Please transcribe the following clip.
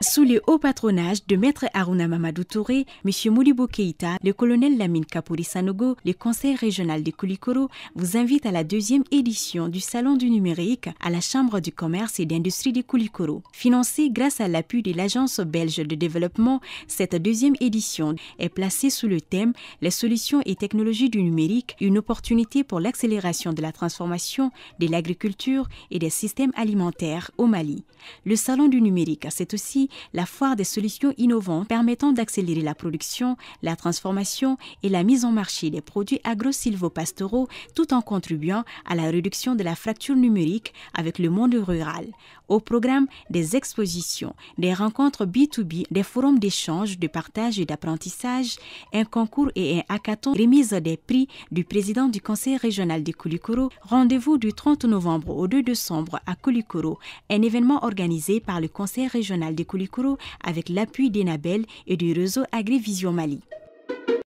Sous le haut patronage de Maître Aruna Mamadou Touré, M. Moulibo Keïta, le colonel Lamine Kapuri Sanogo, le conseil régional de Koulikoro vous invite à la deuxième édition du Salon du numérique à la Chambre du commerce et d'industrie de Koulikoro. Financée grâce à l'appui de l'Agence belge de développement, cette deuxième édition est placée sous le thème Les solutions et technologies du numérique, une opportunité pour l'accélération de la transformation de l'agriculture et des systèmes alimentaires au Mali. Le Salon du numérique, c'est aussi la foire des solutions innovantes permettant d'accélérer la production, la transformation et la mise en marché des produits agro-silvopastoraux tout en contribuant à la réduction de la fracture numérique avec le monde rural. Au programme des expositions, des rencontres B2B, des forums d'échange, de partage et d'apprentissage, un concours et un hackathon, remise des prix du président du conseil régional de Kulikoro, rendez-vous du 30 novembre au 2 décembre à Kulikoro, un événement organisé par le conseil régional de Kulikoro avec l'appui d'Enabel et du réseau AgriVision Mali.